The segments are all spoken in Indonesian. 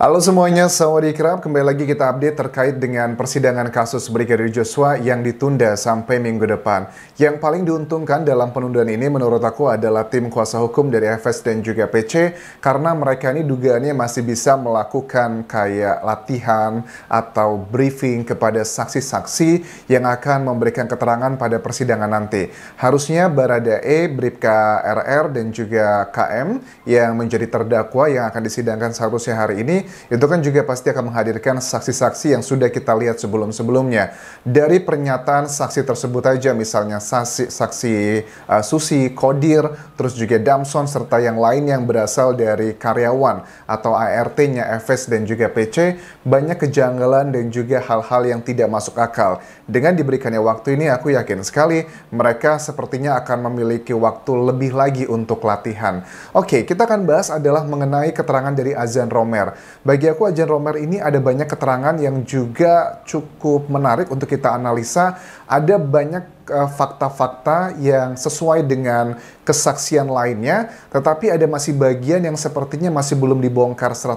Halo semuanya, Sawadee Krab. Kembali lagi kita update terkait dengan persidangan kasus Brigadir Joshua yang ditunda sampai minggu depan. Yang paling diuntungkan dalam penundaan ini menurut aku adalah tim kuasa hukum dari FS dan juga PC karena mereka ini dugaannya masih bisa melakukan kayak latihan atau briefing kepada saksi-saksi yang akan memberikan keterangan pada persidangan nanti. Harusnya Baradae, Bripka RR, dan juga KM yang menjadi terdakwa yang akan disidangkan seharusnya hari ini itu kan juga pasti akan menghadirkan saksi-saksi yang sudah kita lihat sebelum-sebelumnya. Dari pernyataan saksi tersebut aja, misalnya saksi, saksi uh, Susi, Kodir, terus juga Damson, serta yang lain yang berasal dari karyawan atau ART-nya FS dan juga PC, banyak kejanggalan dan juga hal-hal yang tidak masuk akal. Dengan diberikannya waktu ini, aku yakin sekali mereka sepertinya akan memiliki waktu lebih lagi untuk latihan. Oke, kita akan bahas adalah mengenai keterangan dari Azan Romer. Bagi aku ajan Romer ini ada banyak keterangan yang juga cukup menarik untuk kita analisa. Ada banyak eh, fakta-fakta uh, yang sesuai dengan kesaksian lainnya, tetapi ada masih bagian yang sepertinya masih belum dibongkar 100%.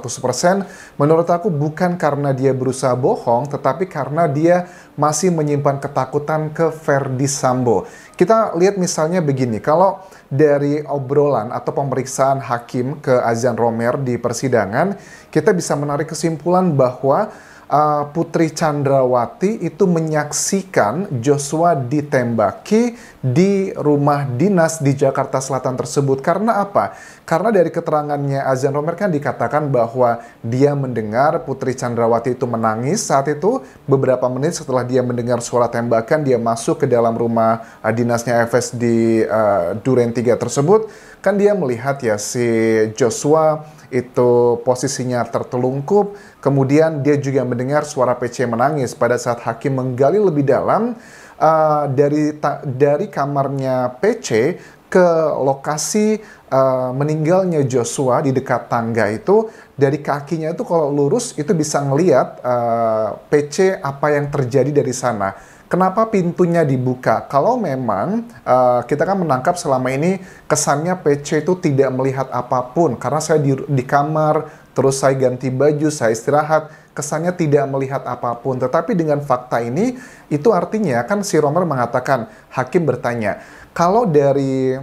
Menurut aku bukan karena dia berusaha bohong, tetapi karena dia masih menyimpan ketakutan ke Verdi Sambo. Kita lihat misalnya begini, kalau dari obrolan atau pemeriksaan hakim ke Azian Romer di persidangan, kita bisa menarik kesimpulan bahwa uh, Putri Chandrawati itu menyaksikan Joshua ditembaki di rumah dinas di Jakarta Selatan tersebut. Karena apa? Karena dari keterangannya Azan Romer kan dikatakan bahwa dia mendengar Putri Chandrawati itu menangis saat itu beberapa menit setelah dia mendengar suara tembakan dia masuk ke dalam rumah uh, dinasnya FS di uh, Duren 3 tersebut kan dia melihat ya si Joshua itu posisinya tertelungkup kemudian dia juga mendengar suara PC menangis pada saat hakim menggali lebih dalam uh, dari ta, dari kamarnya PC ke lokasi uh, meninggalnya Joshua di dekat tangga itu dari kakinya itu kalau lurus itu bisa ngelihat uh, eh, PC apa yang terjadi dari sana. Kenapa pintunya dibuka? Kalau memang uh, kita kan menangkap selama ini kesannya PC itu tidak melihat apapun karena saya di, di kamar terus saya ganti baju, saya istirahat, kesannya tidak melihat apapun. Tetapi dengan fakta ini, itu artinya kan si Romer mengatakan, hakim bertanya, kalau dari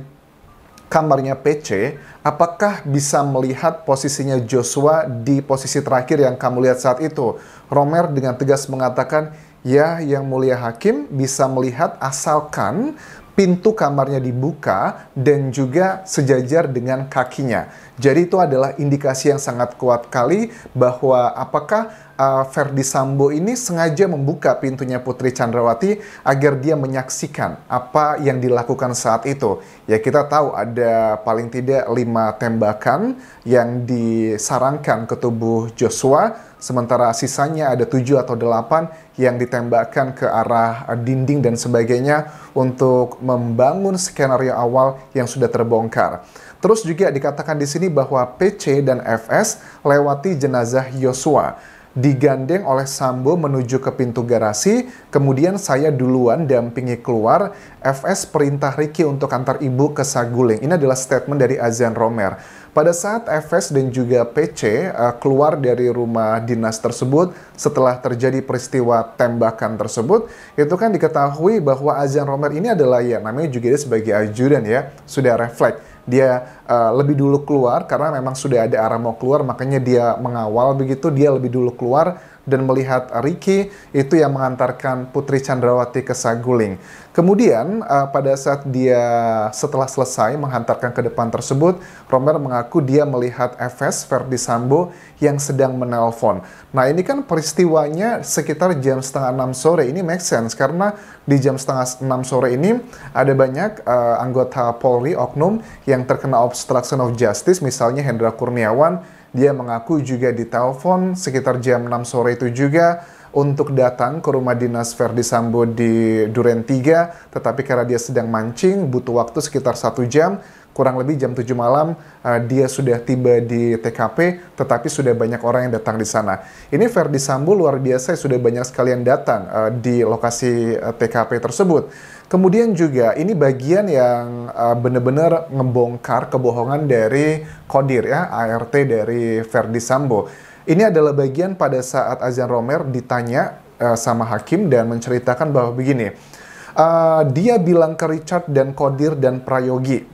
kamarnya PC, apakah bisa melihat posisinya Joshua di posisi terakhir yang kamu lihat saat itu? Romer dengan tegas mengatakan, ya yang mulia hakim bisa melihat asalkan pintu kamarnya dibuka dan juga sejajar dengan kakinya. Jadi itu adalah indikasi yang sangat kuat kali bahwa apakah uh, Ferdi Sambo ini sengaja membuka pintunya Putri Chandrawati agar dia menyaksikan apa yang dilakukan saat itu. Ya kita tahu ada paling tidak lima tembakan yang disarankan ke tubuh Joshua sementara sisanya ada tujuh atau delapan yang ditembakkan ke arah dinding dan sebagainya untuk membangun skenario awal yang sudah terbongkar. Terus juga dikatakan di sini bahwa PC dan FS lewati jenazah Yosua digandeng oleh Sambo menuju ke pintu garasi, kemudian saya duluan dampingi keluar, FS perintah Ricky untuk antar ibu ke Saguling. Ini adalah statement dari Azian Romer. Pada saat Efes dan juga PC uh, eh, keluar dari rumah dinas tersebut setelah terjadi peristiwa tembakan tersebut, itu kan diketahui bahwa Azan Romer ini adalah ya namanya juga dia sebagai ajudan ya, sudah refleks dia uh, lebih dulu keluar karena memang sudah ada arah mau keluar makanya dia mengawal begitu dia lebih dulu keluar dan melihat Ricky itu yang mengantarkan Putri Chandrawati ke Saguling. Kemudian uh, pada saat dia setelah selesai menghantarkan ke depan tersebut, Romer mengaku dia melihat FS Verdi Sambo yang sedang menelpon. Nah ini kan peristiwanya sekitar jam setengah enam sore ini make sense karena di jam setengah enam sore ini ada banyak uh, anggota Polri oknum yang terkena obstruction of justice, misalnya Hendra Kurniawan, dia mengaku juga ditelepon sekitar jam 6 sore itu juga untuk datang ke rumah dinas Verdi Sambo di Duren 3, tetapi karena dia sedang mancing, butuh waktu sekitar satu jam, kurang lebih jam 7 malam uh, dia sudah tiba di TKP tetapi sudah banyak orang yang datang di sana. Ini Verdi Sambo luar biasa sudah banyak sekali yang datang uh, di lokasi uh, eh, TKP tersebut. Kemudian juga ini bagian yang uh, benar-benar ngebongkar kebohongan dari Kodir ya, ART dari Verdi Sambo. Ini adalah bagian pada saat Azan Romer ditanya uh, sama hakim dan menceritakan bahwa begini, uh, dia bilang ke Richard dan Kodir dan Prayogi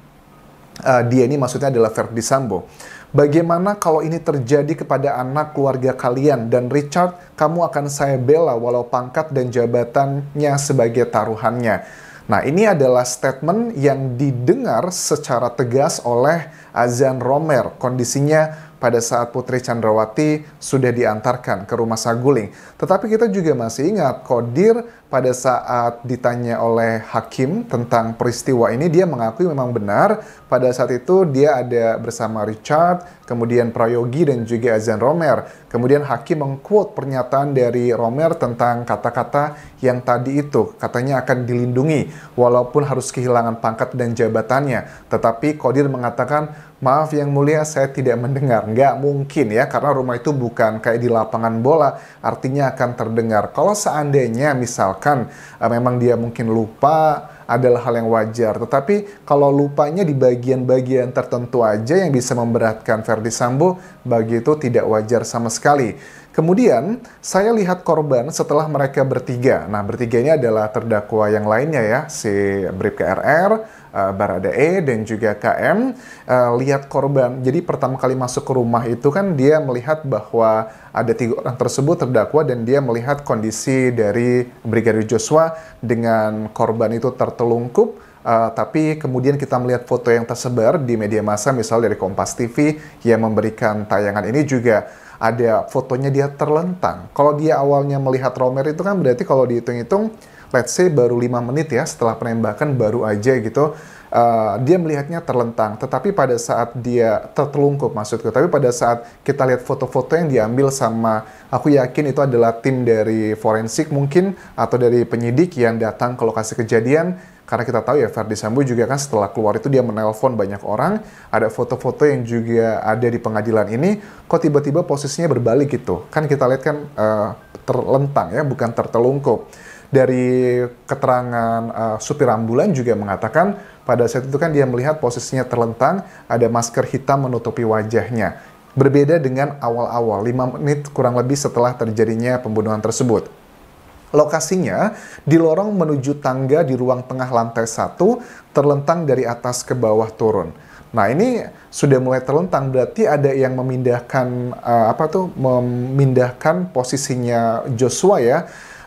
uh, dia ini maksudnya adalah Verdi Sambo. Bagaimana kalau ini terjadi kepada anak keluarga kalian dan Richard, kamu akan saya bela walau pangkat dan jabatannya sebagai taruhannya. Nah, ini adalah statement yang didengar secara tegas oleh Azan Romer. Kondisinya pada saat Putri Chandrawati sudah diantarkan ke rumah Saguling. Tetapi kita juga masih ingat Kodir pada saat ditanya oleh hakim tentang peristiwa ini dia mengakui memang benar pada saat itu dia ada bersama Richard, kemudian Prayogi dan juga Azan Romer. Kemudian hakim mengquote pernyataan dari Romer tentang kata-kata yang tadi itu, katanya akan dilindungi walaupun harus kehilangan pangkat dan jabatannya. Tetapi Kodir mengatakan, maaf yang mulia saya tidak mendengar. Nggak mungkin ya, karena rumah itu bukan kayak di lapangan bola, artinya akan terdengar. Kalau seandainya misalkan eh, memang dia mungkin lupa, adalah hal yang wajar. Tetapi kalau lupanya di bagian-bagian tertentu aja yang bisa memberatkan Verdi Sambo, bagi itu tidak wajar sama sekali. Kemudian saya lihat korban setelah mereka bertiga. Nah bertiga ini adalah terdakwa yang lainnya ya, si Brip KRR, uh, E dan juga KM uh, eh, lihat korban. Jadi pertama kali masuk ke rumah itu kan dia melihat bahwa ada tiga orang tersebut terdakwa dan dia melihat kondisi dari Brigadir Joshua dengan korban itu tertelungkup uh, tapi kemudian kita melihat foto yang tersebar di media massa misal dari Kompas TV yang memberikan tayangan ini juga ada fotonya dia terlentang. Kalau dia awalnya melihat Romer itu kan berarti kalau dihitung-hitung, let's say baru 5 menit ya setelah penembakan baru aja gitu, uh, dia melihatnya terlentang. Tetapi pada saat dia tertelungkup maksudku, tapi pada saat kita lihat foto-foto yang diambil sama, aku yakin itu adalah tim dari forensik mungkin, atau dari penyidik yang datang ke lokasi kejadian, karena kita tahu ya Verdi Sambo juga kan setelah keluar itu dia menelpon banyak orang, ada foto-foto yang juga ada di pengadilan ini, kok tiba-tiba posisinya berbalik gitu. Kan kita lihat kan uh, terlentang ya, bukan tertelungkup. Dari keterangan uh, supir ambulan juga mengatakan pada saat itu kan dia melihat posisinya terlentang, ada masker hitam menutupi wajahnya. Berbeda dengan awal-awal, 5 menit kurang lebih setelah terjadinya pembunuhan tersebut. Lokasinya di lorong menuju tangga di ruang tengah lantai satu terlentang dari atas ke bawah turun. Nah ini sudah mulai terlentang, berarti ada yang memindahkan uh, apa tuh memindahkan posisinya Joshua ya.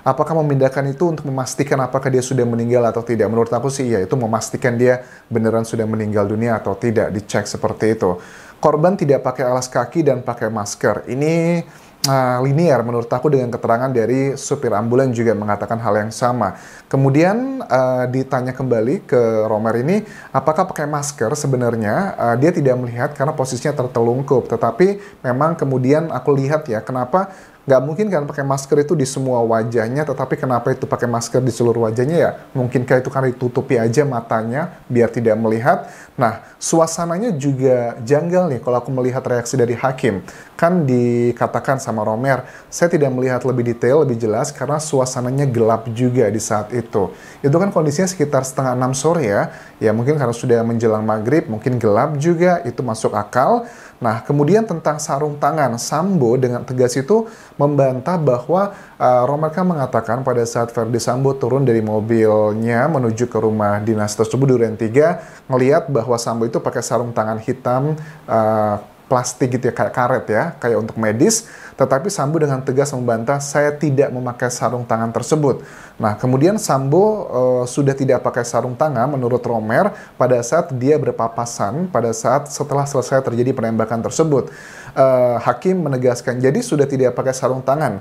Apakah memindahkan itu untuk memastikan apakah dia sudah meninggal atau tidak? Menurut aku sih iya, itu memastikan dia beneran sudah meninggal dunia atau tidak, dicek seperti itu. Korban tidak pakai alas kaki dan pakai masker. Ini uh, ah, linear menurut aku dengan keterangan dari supir ambulan juga mengatakan hal yang sama. Kemudian uh, ditanya kembali ke Romer ini apakah pakai masker sebenarnya uh, dia tidak melihat karena posisinya tertelungkup tetapi memang kemudian aku lihat ya kenapa nggak mungkin kan pakai masker itu di semua wajahnya, tetapi kenapa itu pakai masker di seluruh wajahnya ya? Mungkin Mungkinkah itu kan ditutupi aja matanya biar tidak melihat? Nah, suasananya juga janggal nih kalau aku melihat reaksi dari hakim. Kan dikatakan sama Romer, saya tidak melihat lebih detail, lebih jelas karena suasananya gelap juga di saat itu. Itu kan kondisinya sekitar setengah enam sore ya, ya mungkin karena sudah menjelang maghrib, mungkin gelap juga, itu masuk akal. Nah, kemudian tentang sarung tangan, Sambo dengan tegas itu membantah bahwa uh, eh, Romerka mengatakan pada saat Verdi Sambo turun dari mobilnya menuju ke rumah dinas tersebut Duren 3, melihat bahwa Sambo itu pakai sarung tangan hitam uh, plastik gitu ya, kayak karet ya, kayak untuk medis, tetapi Sambo dengan tegas membantah saya tidak memakai sarung tangan tersebut. Nah, kemudian Sambo uh, sudah tidak pakai sarung tangan menurut Romer pada saat dia berpapasan pada saat setelah selesai terjadi penembakan tersebut. Uh, hakim menegaskan jadi sudah tidak pakai sarung tangan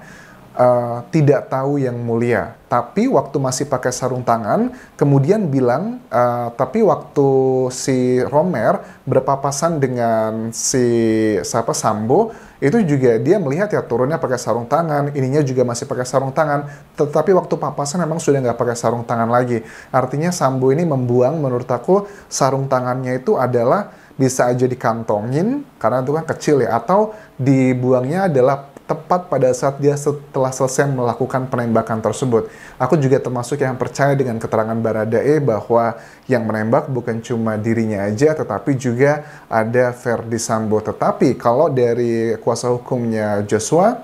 uh, tidak tahu yang mulia, tapi waktu masih pakai sarung tangan, kemudian bilang, uh, tapi waktu si Romer berpapasan dengan si siapa Sambo, itu juga dia melihat ya turunnya pakai sarung tangan, ininya juga masih pakai sarung tangan, tetapi waktu papasan memang sudah nggak pakai sarung tangan lagi. Artinya Sambo ini membuang menurut aku sarung tangannya itu adalah bisa aja dikantongin karena itu kan kecil ya atau dibuangnya adalah tepat pada saat dia setelah selesai melakukan penembakan tersebut. Aku juga termasuk yang percaya dengan keterangan Baradae bahwa yang menembak bukan cuma dirinya aja tetapi juga ada Verdi Sambo. Tetapi kalau dari kuasa hukumnya Joshua,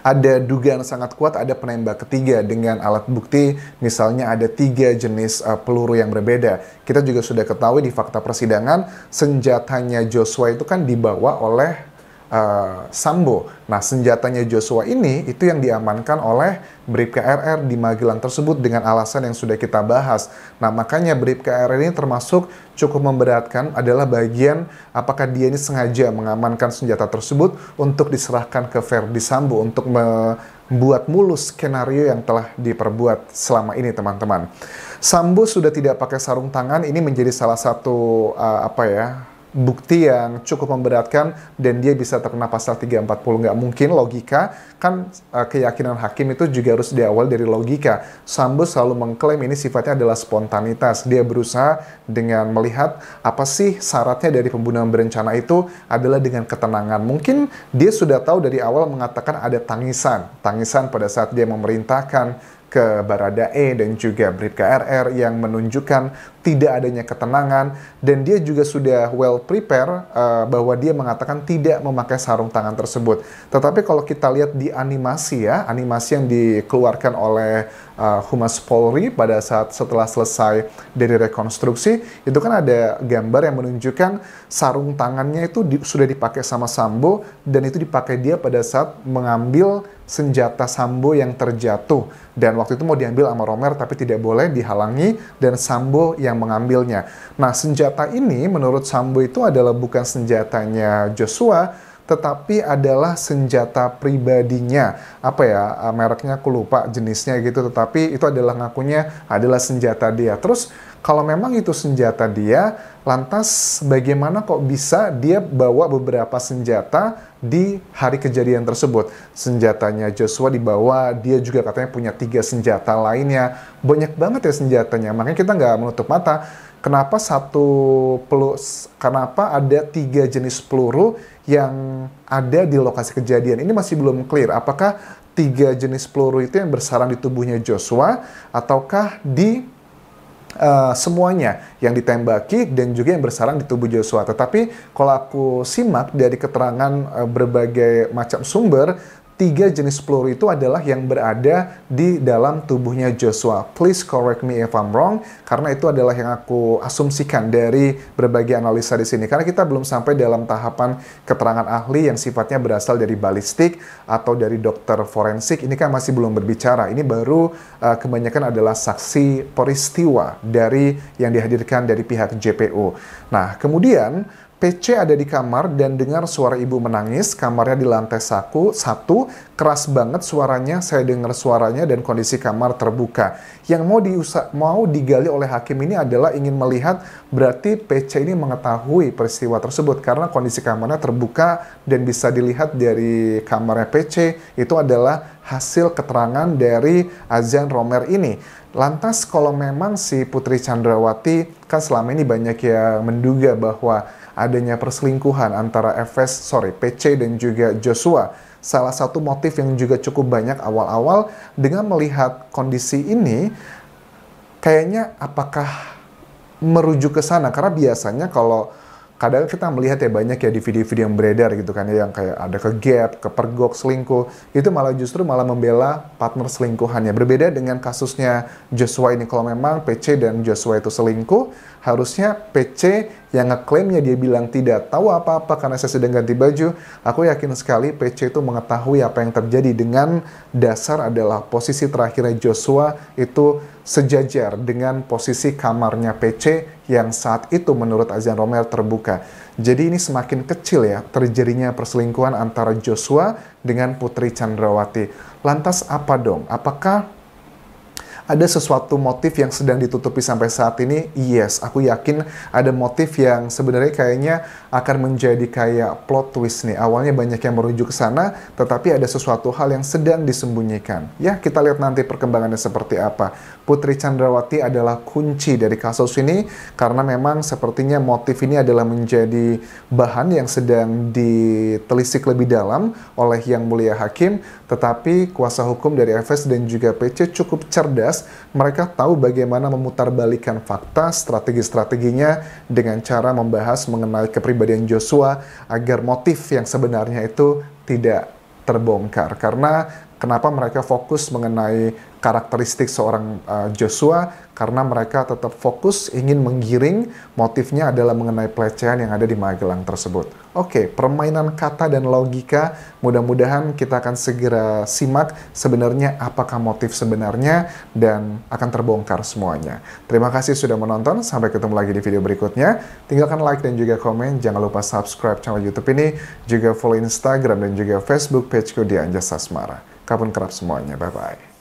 ada dugaan sangat kuat ada penembak ketiga dengan alat bukti misalnya ada tiga jenis uh, peluru yang berbeda. Kita juga sudah ketahui di fakta persidangan senjatanya Joshua itu kan dibawa oleh uh, Sambo. Nah, senjatanya Joshua ini itu yang diamankan oleh Brip KRR di Magelang tersebut dengan alasan yang sudah kita bahas. Nah, makanya Brip KRR ini termasuk cukup memberatkan adalah bagian apakah dia ini sengaja mengamankan senjata tersebut untuk diserahkan ke Verdi Sambo untuk membuat mulus skenario yang telah diperbuat selama ini, teman-teman. Sambo sudah tidak pakai sarung tangan, ini menjadi salah satu uh, apa ya? bukti yang cukup memberatkan dan dia bisa terkena pasal 340 nggak mungkin logika kan eh, keyakinan hakim itu juga harus diawal dari logika Sambo selalu mengklaim ini sifatnya adalah spontanitas dia berusaha dengan melihat apa sih syaratnya dari pembunuhan berencana itu adalah dengan ketenangan mungkin dia sudah tahu dari awal mengatakan ada tangisan tangisan pada saat dia memerintahkan ke Baradae dan juga Bribka RR yang menunjukkan tidak adanya ketenangan dan dia juga sudah well prepare uh, bahwa dia mengatakan tidak memakai sarung tangan tersebut. Tetapi kalau kita lihat di animasi ya, animasi yang dikeluarkan oleh uh, Humas Polri pada saat setelah selesai dari rekonstruksi itu kan ada gambar yang menunjukkan sarung tangannya itu di, sudah dipakai sama Sambo dan itu dipakai dia pada saat mengambil senjata Sambo yang terjatuh dan waktu itu mau diambil sama Romer tapi tidak boleh dihalangi dan Sambo yang mengambilnya. Nah, senjata ini menurut Sambo itu adalah bukan senjatanya Joshua tetapi adalah senjata pribadinya. Apa ya, eh, mereknya aku lupa jenisnya gitu, tetapi itu adalah ngakunya adalah senjata dia. Terus kalau memang itu senjata dia, lantas bagaimana kok bisa dia bawa beberapa senjata di hari kejadian tersebut? Senjatanya Joshua dibawa, dia juga katanya punya tiga senjata lainnya. Banyak banget ya senjatanya, makanya kita nggak menutup mata kenapa satu plus kenapa ada tiga jenis peluru yang ada di lokasi kejadian. Ini masih belum clear. Apakah tiga jenis peluru itu yang bersarang di tubuhnya Joshua ataukah di uh, semuanya yang ditembaki dan juga yang bersarang di tubuh Joshua. Tetapi kalau aku simak dari keterangan uh, berbagai macam sumber, tiga jenis peluru itu adalah yang berada di dalam tubuhnya Joshua. Please correct me if I'm wrong, karena itu adalah yang aku asumsikan dari berbagai analisa di sini. Karena kita belum sampai dalam tahapan keterangan ahli yang sifatnya berasal dari balistik atau dari dokter forensik. Ini kan masih belum berbicara. Ini baru uh, kebanyakan adalah saksi peristiwa dari yang dihadirkan dari pihak JPO. Nah, kemudian PC ada di kamar dan dengar suara ibu menangis. Kamarnya di lantai saku, satu, keras banget suaranya. Saya dengar suaranya dan kondisi kamar terbuka. Yang mau diusa mau digali oleh hakim ini adalah ingin melihat berarti PC ini mengetahui peristiwa tersebut karena kondisi kamarnya terbuka dan bisa dilihat dari kamarnya PC itu adalah hasil keterangan dari Azan Romer ini. Lantas kalau memang si Putri Chandrawati kan selama ini banyak yang menduga bahwa adanya perselingkuhan antara Efes, sorry, PC dan juga Joshua. Salah satu motif yang juga cukup banyak awal-awal dengan melihat kondisi ini, kayaknya apakah merujuk ke sana? Karena biasanya kalau kadang kita melihat ya banyak ya di video-video yang beredar gitu kan ya yang kayak ada ke gap, ke pergok, selingkuh itu malah justru malah membela partner selingkuhannya berbeda dengan kasusnya Joshua ini kalau memang PC dan Joshua itu selingkuh harusnya PC yang ngeklaimnya dia bilang tidak tahu apa-apa karena saya sedang ganti baju, aku yakin sekali PC itu mengetahui apa yang terjadi dengan dasar adalah posisi terakhirnya Joshua itu sejajar dengan posisi kamarnya PC yang saat itu menurut Azan Romer terbuka. Jadi ini semakin kecil ya terjadinya perselingkuhan antara Joshua dengan Putri Chandrawati. Lantas apa dong? Apakah ada sesuatu motif yang sedang ditutupi sampai saat ini? Yes, aku yakin ada motif yang sebenarnya kayaknya akan menjadi kayak plot twist nih. Awalnya banyak yang merujuk ke sana, tetapi ada sesuatu hal yang sedang disembunyikan. Ya, kita lihat nanti perkembangannya seperti apa. Putri Chandrawati adalah kunci dari kasus ini karena memang sepertinya motif ini adalah menjadi bahan yang sedang ditelisik lebih dalam oleh Yang Mulia Hakim, tetapi kuasa hukum dari FS dan juga PC cukup cerdas mereka tahu bagaimana memutarbalikkan fakta, strategi-strateginya dengan cara membahas mengenai kepribadian Joshua agar motif yang sebenarnya itu tidak terbongkar. Karena kenapa mereka fokus mengenai karakteristik seorang uh, Joshua karena mereka tetap fokus ingin menggiring motifnya adalah mengenai pelecehan yang ada di Magelang tersebut. Oke, okay, permainan kata dan logika mudah-mudahan kita akan segera simak sebenarnya apakah motif sebenarnya dan akan terbongkar semuanya. Terima kasih sudah menonton, sampai ketemu lagi di video berikutnya. Tinggalkan like dan juga komen, jangan lupa subscribe channel YouTube ini, juga follow Instagram dan juga Facebook pageku di Anjas Sasmara. Kapan kerap semuanya, bye-bye.